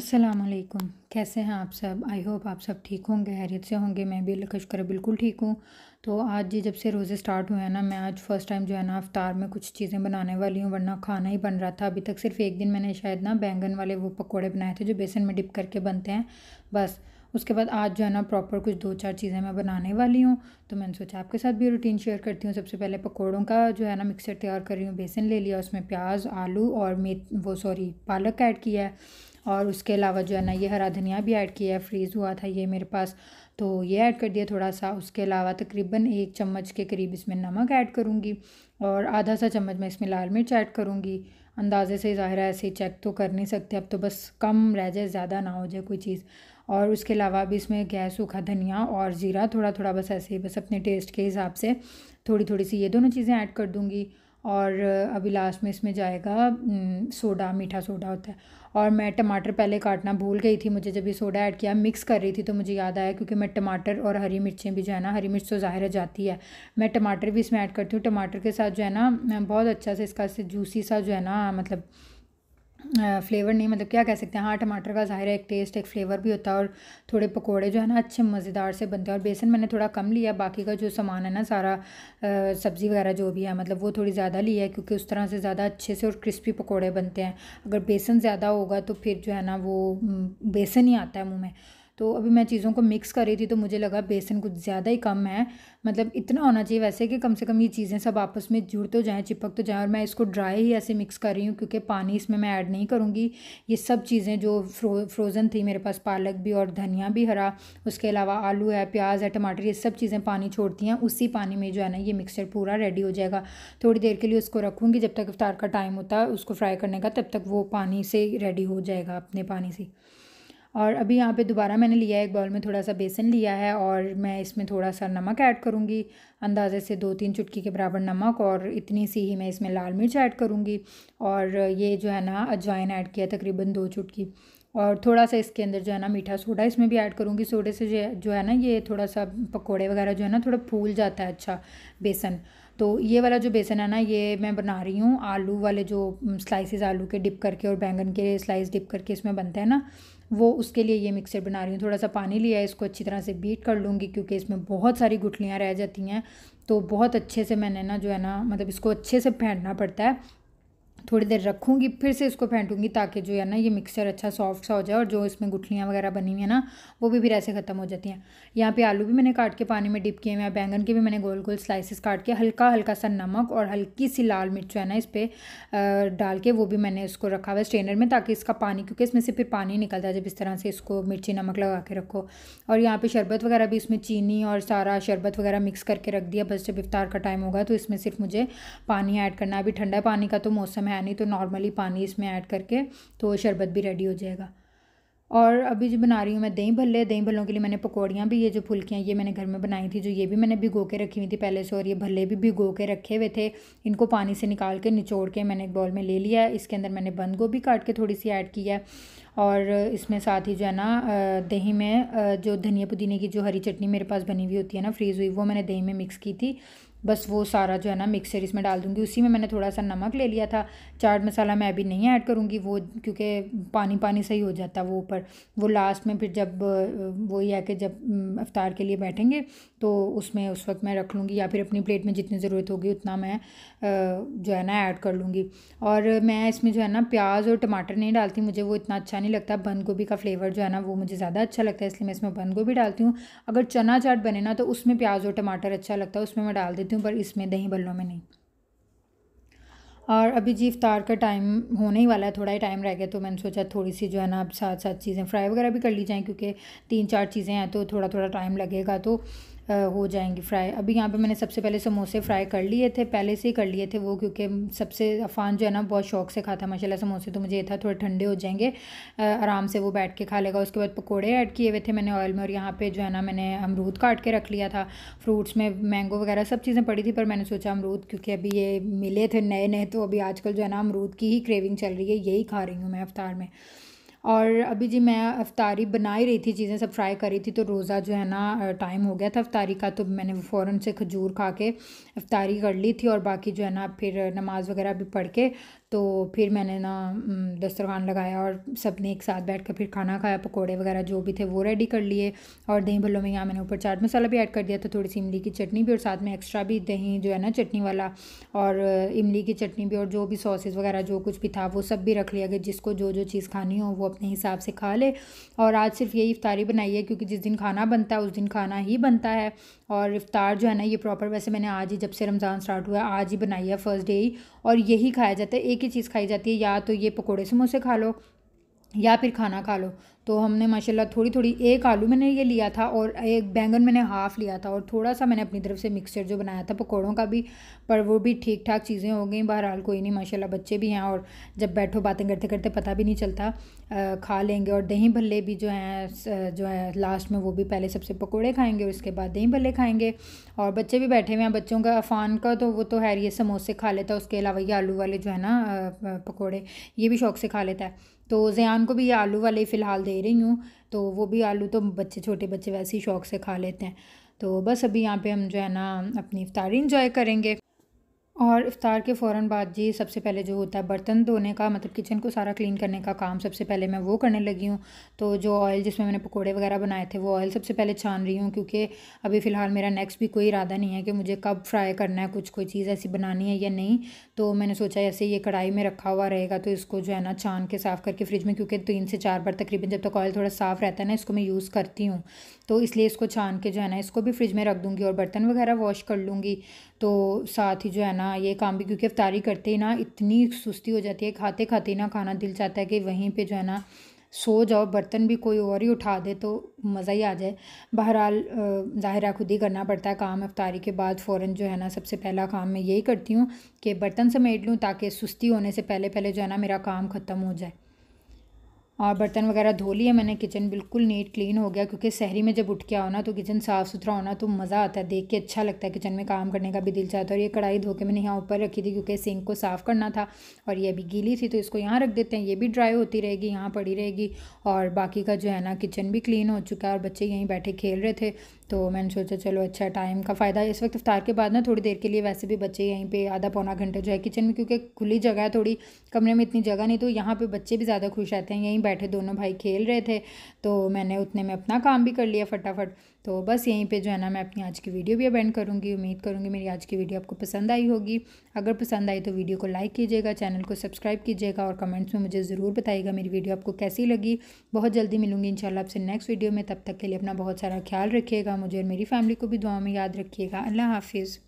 असलकम कैसे हैं आप सब आई होप आप सब ठीक होंगे हैरियत से होंगे मैं भी लखश कर बिल्कुल ठीक हूँ तो आज जी जब से रोज़े स्टार्ट हुए हैं ना मैं आज फ़र्स्ट टाइम जो है ना अफ्तार में कुछ चीज़ें बनाने वाली हूँ वरना खाना ही बन रहा था अभी तक सिर्फ एक दिन मैंने शायद ना बैंगन वाले वो पकौड़े बनाए थे जो बेसन में डिप करके बनते हैं बस उसके बाद आज जो है ना प्रॉपर कुछ दो चार चीज़ें मैं बनाने वाली हूँ तो मैंने सोचा आपके साथ भी रूटीन शेयर करती हूँ सबसे पहले पकौड़ों का जो है ना मिक्सर तैयार कर रही हूँ बेसन ले लिया उसमें प्याज आलू और मेथ वो सॉरी पालक ऐड किया है और उसके अलावा जो है ना ये हरा धनिया भी ऐड किया है फ्रीज़ हुआ था ये मेरे पास तो ये ऐड कर दिया थोड़ा सा उसके अलावा तकरीबन एक चम्मच के करीब इसमें नमक ऐड करूँगी और आधा सा चम्मच मैं इसमें लाल मिर्च ऐड करूँगी अंदाज़े से ज़ाहिर ऐसे चेक तो कर नहीं सकते अब तो बस कम रह जाए ज़्यादा ना हो जाए कोई चीज़ और उसके अलावा अभी इसमें गैस सूखा धनिया और ज़ीरा थोड़ा थोड़ा बस ऐसे ही बस अपने टेस्ट के हिसाब से थोड़ी थोड़ी सी ये दोनों चीज़ें ऐड कर दूँगी और अभी लास्ट में इसमें जाएगा सोडा मीठा सोडा होता है और मैं टमाटर पहले काटना भूल गई थी मुझे जब ये सोडा ऐड किया मिक्स कर रही थी तो मुझे याद आया क्योंकि मैं टमाटर और हरी मिर्चें भी जो है ना हरी मिर्च तो ज़ाहिर जाती है मैं टमाटर भी इसमें ऐड करती हूँ टमाटर के साथ जो है ना बहुत अच्छा से इसका से जूसी सा जो है ना मतलब फ्लेवर नहीं मतलब क्या कह सकते हैं हाँ टमाटर का ज़ाहिर है एक टेस्ट एक फ्लेवर भी होता है और थोड़े पकोड़े जो है ना अच्छे मज़ेदार से बनते हैं और बेसन मैंने थोड़ा कम लिया बाकी का जो सामान है ना सारा सब्ज़ी वगैरह जो भी है मतलब वो थोड़ी ज़्यादा ली है क्योंकि उस तरह से ज़्यादा अच्छे से और क्रिस्पी पकौड़े बनते हैं अगर बेसन ज़्यादा होगा तो फिर जो है ना वो बेसन ही आता है मुँह में तो अभी मैं चीज़ों को मिक्स कर रही थी तो मुझे लगा बेसन कुछ ज़्यादा ही कम है मतलब इतना होना चाहिए वैसे कि कम से कम ये चीज़ें सब आपस में जुड़ तो जाएँ चिपक तो जाएँ और मैं इसको ड्राई ही ऐसे मिक्स कर रही हूँ क्योंकि पानी इसमें मैं ऐड नहीं करूँगी ये सब चीज़ें जो फ्रो फ्रोज़न थी मेरे पास पालक भी और धनिया भी हरा उसके अलावा आलू है प्याज है टमाटर ये सब चीज़ें पानी छोड़ती हैं उसी पानी में जो है ना ये मिक्सचर पूरा रेडी हो जाएगा थोड़ी देर के लिए उसको रखूँगी जब तक इफ्तार का टाइम होता है उसको फ्राई करने का तब तक वो पानी से रेडी हो जाएगा अपने पानी से और अभी यहाँ पे दोबारा मैंने लिया है एक बाउल में थोड़ा सा बेसन लिया है और मैं इसमें थोड़ा सा नमक ऐड करूँगी अंदाज़े से दो तीन चुटकी के बराबर नमक और इतनी सी ही मैं इसमें लाल मिर्च ऐड करूँगी और ये जो है ना अजवाइन ऐड किया तकरीबन दो चुटकी और थोड़ा सा इसके अंदर जो है ना मीठा सोडा इसमें भी ऐड करूँगी सोडे से जो है ना ये थोड़ा सा पकौड़े वगैरह जो है ना थोड़ा फूल जाता है अच्छा बेसन तो ये वाला जो बेसन है ना ये मैं बना रही हूँ आलू वाले जो स्लाइसेस आलू के डिप करके और बैंगन के स्लाइस डिप करके इसमें बनता है ना वो उसके लिए ये मिक्सर बना रही हूँ थोड़ा सा पानी लिया इसको अच्छी तरह से बीट कर लूँगी क्योंकि इसमें बहुत सारी गुठलियाँ रह जाती हैं तो बहुत अच्छे से मैंने ना जो है ना मतलब इसको अच्छे से फेंटना पड़ता है थोड़ी देर रखूँगी फिर से इसको फेंटूँगी ताकि जो है ना ये मिक्सचर अच्छा सॉफ्ट सा हो जाए और जो इसमें गुठलियाँ वगैरह बनी हुई है ना वो भी फिर ऐसे ख़त्म हो जाती हैं यहाँ पे आलू भी मैंने काट के पानी में डिप किए हैं बैंगन के भी मैंने गोल गोल स्लाइसिस काट के हल्का हल्का सा नमक और हल्की सी लाल मिर्च है ना इस पर डाल के वो भी मैंने इसको रखा हुआ स्टेनर स्ट्रेनर में ताकि इसका पानी क्योंकि इसमें से फिर पानी निकलता है जब इस तरह से इसको मिर्ची नमक लगा के रखो और यहाँ पर शरबत वगैरह भी इसमें चीनी और सारा शरबत वगैरह मिक्स करके रख दिया बस जब इफ्तार का टाइम होगा तो इसमें सिर्फ मुझे पानी ऐड करना है अभी ठंडा पानी का तो मौसम है है नहीं तो नॉर्मली पानी इसमें ऐड करके तो शरबत भी रेडी हो जाएगा और अभी जो बना रही हूँ मैं दही भल्ले दही भल्लों के लिए मैंने पकौड़ियाँ भी ये जो फुल्कियाँ ये मैंने घर में बनाई थी जो ये भी मैंने भिगो के रखी हुई थी पहले से और ये भल्ले भी भिगो के रखे हुए थे इनको पानी से निकाल के निचोड़ के मैंने एक बॉल में ले लिया है इसके अंदर मैंने बंद गोभी काट के थोड़ी सी ऐड की है और इसमें साथ ही जो है ना दही में जो धनिया पुदीने की जो हरी चटनी मेरे पास बनी हुई होती है ना फ्रीज़ हुई वो मैंने दही में मिक्स की थी बस वो सारा जो है ना मिक्सर इसमें डाल दूँगी उसी में मैंने थोड़ा सा नमक ले लिया था चाट मसाला मैं अभी नहीं ऐड करूँगी वो क्योंकि पानी पानी सही हो जाता वो ऊपर वो लास्ट में फिर जब वही है कि जब अफ्तार के लिए बैठेंगे तो उसमें उस वक्त मैं रख लूँगी या फिर अपनी प्लेट में जितनी ज़रूरत होगी उतना मैं जो है ना ऐड कर लूँगी और मैं इसमें जो है ना प्याज और टमाटर नहीं डालती मुझे वो इतना अच्छा नहीं लगता बंद गोभी का फ्लेवर जो है ना वो मुझे ज़्यादा अच्छा लगता है इसलिए मैं इसमें बंद गोभी डालती हूँ अगर चना चाट बने ना तो उसमें प्याज और टमाटर अच्छा लगता है उसमें मैं डाल देती लेती हूँ पर इसमें दही बल्लों में नहीं और अभी जी इफ्तार का टाइम होने ही वाला है थोड़ा ही टाइम रह गया तो मैंने सोचा थोड़ी सी जो है ना आप साथ साथ चीज़ें फ्राई वगैरह भी कर ली जाएँ क्योंकि तीन चार चीज़ें हैं तो थोड़ा थोड़ा टाइम लगेगा तो हो जाएंगी फ्राई अभी यहाँ पे मैंने सबसे पहले समोसे फ्राई कर लिए थे पहले से ही कर लिए थे वो क्योंकि सबसे अफान जो है ना बहुत शौक से खाता माशाल्लाह समोसे तो मुझे ये था थोड़े ठंडे हो जाएंगे आराम से वो बैठ के खा लेगा उसके बाद पकौड़े ऐड किए हुए थे मैंने ऑयल में और यहाँ पर जो है ना मैंने अमरूद काट के रख लिया था फ्रूट्स में मैंगो वगैरह सब चीज़ें पड़ी थी पर मैंने सोचा अमरूद क्योंकि अभी ये मिले थे नए नए तो अभी आजकल जो है ना अमरूद की ही क्रेविंग चल रही है यही खा रही हूँ मैं अफ्तार में और अभी जी मैं अफ्तारी बना ही रही थी चीज़ें सब फ्राई कर रही थी तो रोज़ा जो है ना टाइम हो गया था अफ्तारी का तो मैंने फ़ौरन से खजूर खा के अफ्तारी कर ली थी और बाकी जो है ना फिर नमाज़ वगैरह भी पढ़ के तो फिर मैंने ना दस्तरखान लगाया और सब ने एक साथ बैठ कर फिर खाना खाया पकोड़े वगैरह जो भी थे वो रेडी कर लिए और दही भल्लों में यहाँ मैंने ऊपर चाट मसाला भी ऐड कर दिया था थोड़ी सी इमली की चटनी भी और साथ में एक्स्ट्रा भी दही जो है ना चटनी वाला और इमली की चटनी भी और जो भी सॉसेज़ वगैरह जो कुछ भी था वो सब भी रख लिया गया जिसको जो जो चीज़ खानी हो वो अपने हिसाब से खा ले और आज सिर्फ यही इफ़ारी बनाई है क्योंकि जिस दिन खाना बनता है उस दिन खाना ही बनता है और इफ़ार जो है ना ये प्रॉपर वैसे मैंने आज ही जब से रमज़ान स्टार्ट हुआ आज ही बनाई है फ़र्स्ट डे ही और यही खाया जाता है एक ही चीज़ खाई जाती है या तो ये पकौड़े समोसे खा लो या फिर खाना खा लो तो हमने माशाल्लाह थोड़ी थोड़ी एक आलू मैंने ये लिया था और एक बैंगन मैंने हाफ़ लिया था और थोड़ा सा मैंने अपनी तरफ से मिक्सचर जो बनाया था पकौड़ों का भी पर वो भी ठीक ठाक चीज़ें हो गई बहरहाल कोई नहीं माशाल्लाह बच्चे भी हैं और जब बैठो बातें करते करते पता भी नहीं चलता आ, खा लेंगे और दही भल्ले भी जो हैं जो है लास्ट में वो भी पहले सबसे पकौड़े खाएँगे और उसके बाद दही भल्ले खाएँगे और बच्चे भी बैठे हुए हैं बच्चों का अफान का तो वो तो है ये समोसे खा लेता है उसके अलावा ये आलू वाले जो है ना पकौड़े ये भी शौक से खा लेता है तो जयान को भी ये आलू वाले फ़िलहाल दे रही हूँ तो वो भी आलू तो बच्चे छोटे बच्चे वैसे ही शौक से खा लेते हैं तो बस अभी यहाँ पे हम जो है ना अपनी इफ्तारी इंजॉय करेंगे और इफ़ार के फ़ौर बाद जी सबसे पहले जो होता है बर्तन धोने का मतलब किचन को सारा क्लीन करने का काम सबसे पहले मैं वो करने लगी हूँ तो जो ऑयल जिसमें मैंने पकोड़े वगैरह बनाए थे वो ऑयल सबसे पहले छान रही हूँ क्योंकि अभी फ़िलहाल मेरा नेक्स्ट भी कोई इरादा नहीं है कि मुझे कब फ्राई करना है कुछ कोई चीज़ ऐसी बनानी है या नहीं तो मैंने सोचा ऐसे ये कढ़ाई में रखा हुआ रहेगा तो इसको जो है ना छान के साफ़ करके फ्रिज में क्योंकि तीन से चार बार तकरीबन जब तक ऑयल थोड़ा साफ़ रहता है ना इसको मैं यूज़ करती हूँ तो इसलिए इसको छान के जो है ना इसको भी फ्रिज में रख दूँगी और बर्तन वगैरह वॉश कर लूँगी तो साथ ही जो है ना करना ये काम भी क्योंकि अफ्तारी करते ही ना इतनी सुस्ती हो जाती है खाते खाते ना खाना दिल चाहता है कि वहीं पे जो है ना सो जाओ बर्तन भी कोई और ही उठा दे तो मज़ा ही आ जाए बहरहाल ज़ाहिर खुद ही करना पड़ता है काम अफ्तारी के बाद फ़ौर जो है ना सबसे पहला काम मैं यही करती हूँ कि बर्तन समेट लूँ ताकि सुस्ती होने से पहले पहले जो है ना मेरा काम ख़त्म हो जाए और बर्तन वगैरह धो लिए मैंने किचन बिल्कुल नीट क्लीन हो गया क्योंकि शहरी में जब उठ के आओ ना तो किचन साफ़ सुथरा होना तो मज़ा आता है देख के अच्छा लगता है किचन में काम करने का भी दिल चाहता है और ये कढ़ाई धो के मैंने यहाँ ऊपर रखी थी क्योंकि सिंक को साफ़ करना था और ये अभी गीली थी तो इसको यहाँ रख देते हैं ये भी ड्राई होती रहेगी यहाँ पड़ी रहेगी और बाकी का जो है ना किचन भी क्लीन हो चुका है और बच्चे यहीं बैठे खेल रहे थे तो मैंने सोचा चलो अच्छा टाइम का फ़ायदा इस वक्त इफ्तार के बाद ना थोड़ी देर के लिए वैसे भी बच्चे यहीं पे आधा पौना घंटा जो है किचन में क्योंकि खुली जगह है थोड़ी कमरे में इतनी जगह नहीं तो यहाँ पे बच्चे भी ज़्यादा खुश रहते हैं यहीं बैठे दोनों भाई खेल रहे थे तो मैंने उतने में अपना काम भी कर लिया फटाफट तो बस यहीं पे जो है ना मैं अपनी आज की वीडियो भी अब एंड करूँगी उम्मीद करूँगी मेरी आज की वीडियो आपको पसंद आई होगी अगर पसंद आई तो वीडियो को लाइक कीजिएगा चैनल को सब्सक्राइब कीजिएगा और कमेंट्स में मुझे ज़रूर बताइएगा मेरी वीडियो आपको कैसी लगी बहुत जल्दी मिलूंगी इंशाल्लाह आपसे नेक्स्ट वीडियो में तब तक के लिए अपना बहुत सारा ख्याल रखिएगा मुझे और मेरी फैमिली को भी दुआ में याद रखिएगा अल्लाह हाफिज़